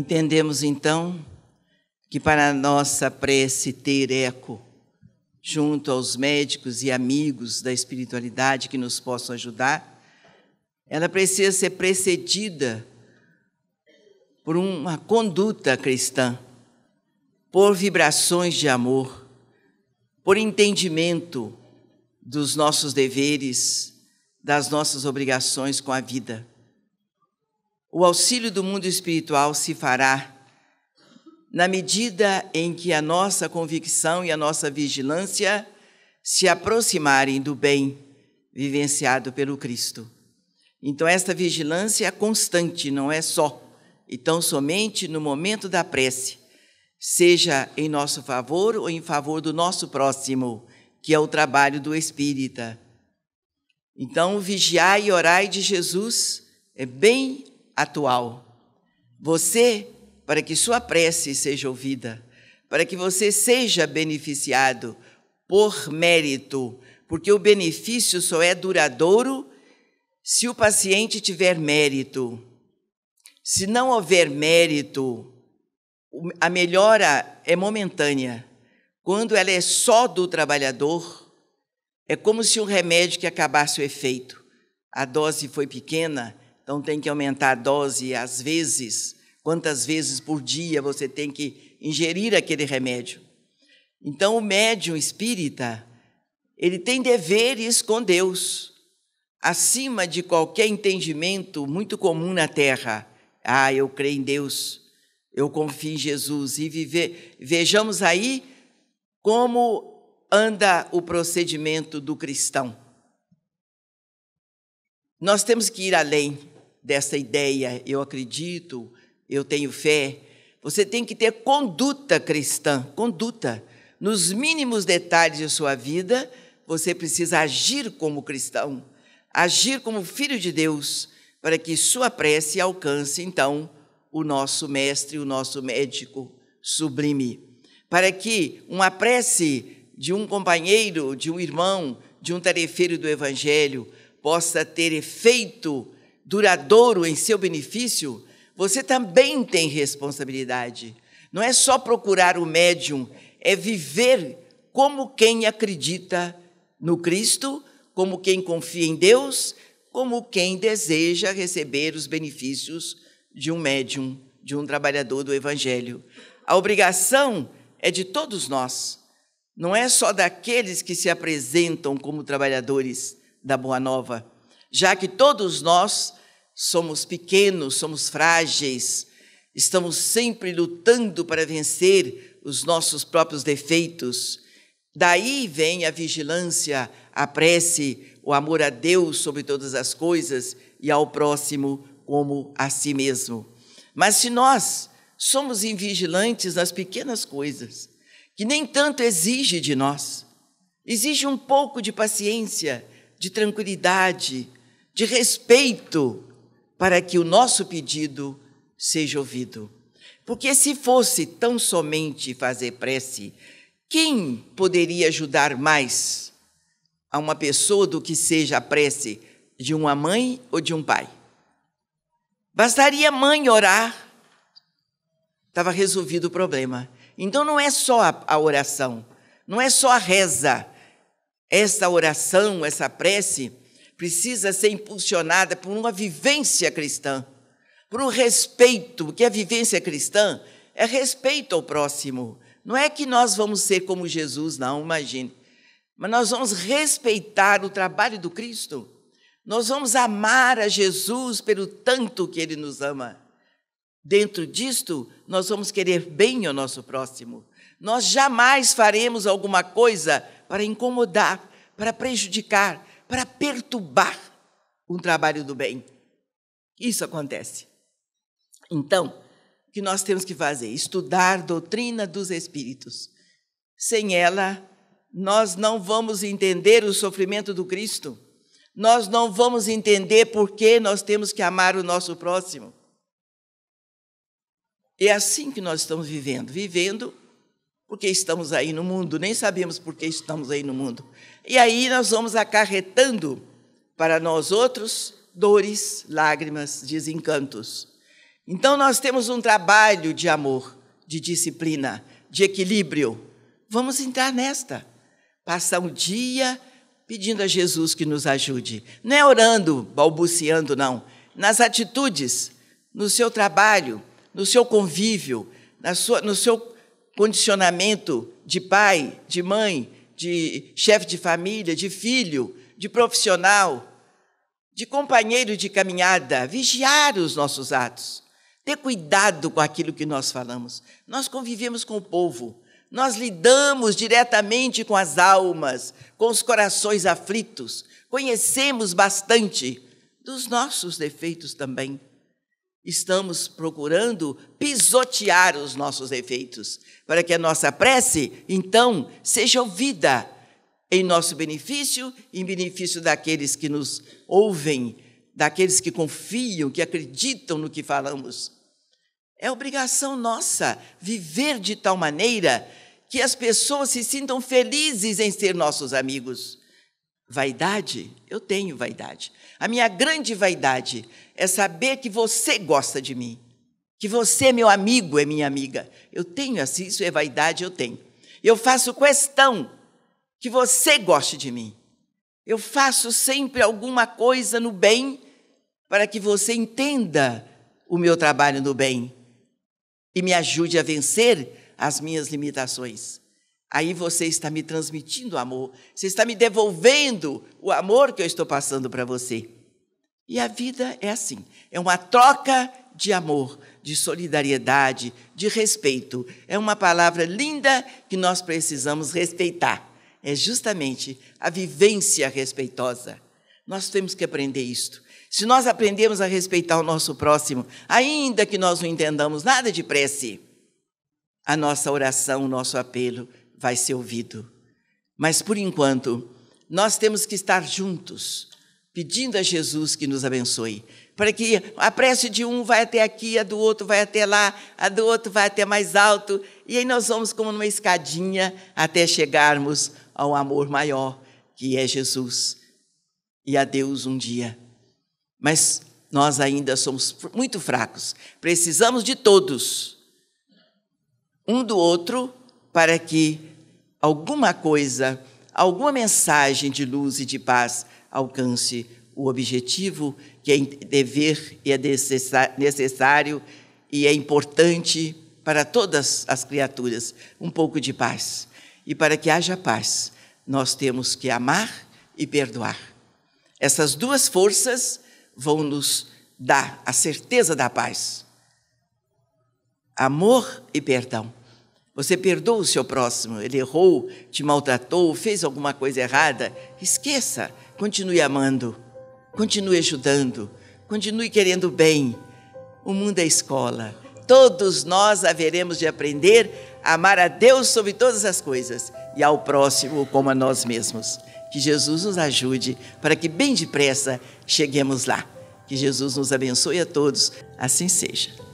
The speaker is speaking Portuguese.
Entendemos então que para nossa prece ter eco junto aos médicos e amigos da espiritualidade que nos possam ajudar, ela precisa ser precedida por uma conduta cristã, por vibrações de amor, por entendimento dos nossos deveres, das nossas obrigações com a vida. O auxílio do mundo espiritual se fará na medida em que a nossa convicção e a nossa vigilância se aproximarem do bem vivenciado pelo Cristo. Então, esta vigilância é constante, não é só, e tão somente no momento da prece, seja em nosso favor ou em favor do nosso próximo, que é o trabalho do espírita. Então, vigiar e orar de Jesus é bem atual. Você, para que sua prece seja ouvida, para que você seja beneficiado por mérito, porque o benefício só é duradouro se o paciente tiver mérito. Se não houver mérito, a melhora é momentânea. Quando ela é só do trabalhador, é como se um remédio que acabasse o efeito. A dose foi pequena, então tem que aumentar a dose às vezes, quantas vezes por dia você tem que ingerir aquele remédio. Então o médium espírita, ele tem deveres com Deus, acima de qualquer entendimento muito comum na terra. Ah, eu creio em Deus, eu confio em Jesus e viver. Vejamos aí como anda o procedimento do cristão. Nós temos que ir além dessa ideia, eu acredito, eu tenho fé. Você tem que ter conduta cristã, conduta. Nos mínimos detalhes de sua vida, você precisa agir como cristão, agir como filho de Deus, para que sua prece alcance então o nosso mestre, o nosso médico sublime. Para que uma prece de um companheiro, de um irmão, de um tarefeiro do evangelho possa ter efeito duradouro em seu benefício, você também tem responsabilidade. Não é só procurar o médium, é viver como quem acredita no Cristo, como quem confia em Deus, como quem deseja receber os benefícios de um médium, de um trabalhador do Evangelho. A obrigação é de todos nós, não é só daqueles que se apresentam como trabalhadores da Boa Nova, já que todos nós somos pequenos, somos frágeis, estamos sempre lutando para vencer os nossos próprios defeitos. Daí vem a vigilância, a prece, o amor a Deus sobre todas as coisas e ao próximo como a si mesmo. Mas se nós somos invigilantes nas pequenas coisas, que nem tanto exige de nós, exige um pouco de paciência, de tranquilidade, de respeito para que o nosso pedido seja ouvido. Porque se fosse tão somente fazer prece, quem poderia ajudar mais a uma pessoa do que seja a prece de uma mãe ou de um pai? Bastaria a mãe orar, estava resolvido o problema. Então não é só a, a oração, não é só a reza. Essa oração, essa prece, precisa ser impulsionada por uma vivência cristã, por um respeito, porque a vivência cristã é respeito ao próximo. Não é que nós vamos ser como Jesus, não, imagine. Mas nós vamos respeitar o trabalho do Cristo. Nós vamos amar a Jesus pelo tanto que ele nos ama. Dentro disto, nós vamos querer bem ao nosso próximo. Nós jamais faremos alguma coisa para incomodar, para prejudicar, para perturbar o trabalho do bem. Isso acontece. Então, o que nós temos que fazer? Estudar doutrina dos espíritos. Sem ela, nós não vamos entender o sofrimento do Cristo. Nós não vamos entender por que nós temos que amar o nosso próximo. É assim que nós estamos vivendo, vivendo porque estamos aí no mundo, nem sabemos por que estamos aí no mundo. E aí nós vamos acarretando para nós outros dores, lágrimas, desencantos. Então nós temos um trabalho de amor, de disciplina, de equilíbrio. Vamos entrar nesta. Passar um dia pedindo a Jesus que nos ajude. Não é orando, balbuciando, não. Nas atitudes, no seu trabalho, no seu convívio, sua, no seu condicionamento de pai, de mãe, de chefe de família, de filho, de profissional, de companheiro de caminhada, vigiar os nossos atos, ter cuidado com aquilo que nós falamos. Nós convivemos com o povo, nós lidamos diretamente com as almas, com os corações aflitos, conhecemos bastante dos nossos defeitos também. Estamos procurando pisotear os nossos efeitos, para que a nossa prece, então, seja ouvida em nosso benefício, em benefício daqueles que nos ouvem, daqueles que confiam, que acreditam no que falamos. É obrigação nossa viver de tal maneira que as pessoas se sintam felizes em ser nossos amigos. Vaidade? Eu tenho vaidade. A minha grande vaidade é saber que você gosta de mim, que você é meu amigo, é minha amiga. Eu tenho assim, isso é vaidade, eu tenho. Eu faço questão que você goste de mim. Eu faço sempre alguma coisa no bem para que você entenda o meu trabalho no bem e me ajude a vencer as minhas limitações. Aí você está me transmitindo amor, você está me devolvendo o amor que eu estou passando para você. E a vida é assim: é uma troca de amor, de solidariedade, de respeito. É uma palavra linda que nós precisamos respeitar. É justamente a vivência respeitosa. Nós temos que aprender isto. Se nós aprendemos a respeitar o nosso próximo, ainda que nós não entendamos nada de prece, a nossa oração, o nosso apelo vai ser ouvido. Mas por enquanto, nós temos que estar juntos, pedindo a Jesus que nos abençoe, para que a prece de um vai até aqui, a do outro vai até lá, a do outro vai até mais alto, e aí nós vamos como numa escadinha até chegarmos ao amor maior, que é Jesus e a Deus um dia. Mas nós ainda somos muito fracos. Precisamos de todos, um do outro, para que alguma coisa, alguma mensagem de luz e de paz alcance o objetivo que é dever e é necessário e é importante para todas as criaturas, um pouco de paz. E para que haja paz, nós temos que amar e perdoar. Essas duas forças vão nos dar a certeza da paz. Amor e perdão. Você perdoa o seu próximo, ele errou, te maltratou, fez alguma coisa errada, esqueça, continue amando, continue ajudando, continue querendo bem. O mundo é escola. Todos nós haveremos de aprender a amar a Deus sobre todas as coisas e ao próximo como a nós mesmos. Que Jesus nos ajude para que bem depressa cheguemos lá. Que Jesus nos abençoe a todos. Assim seja.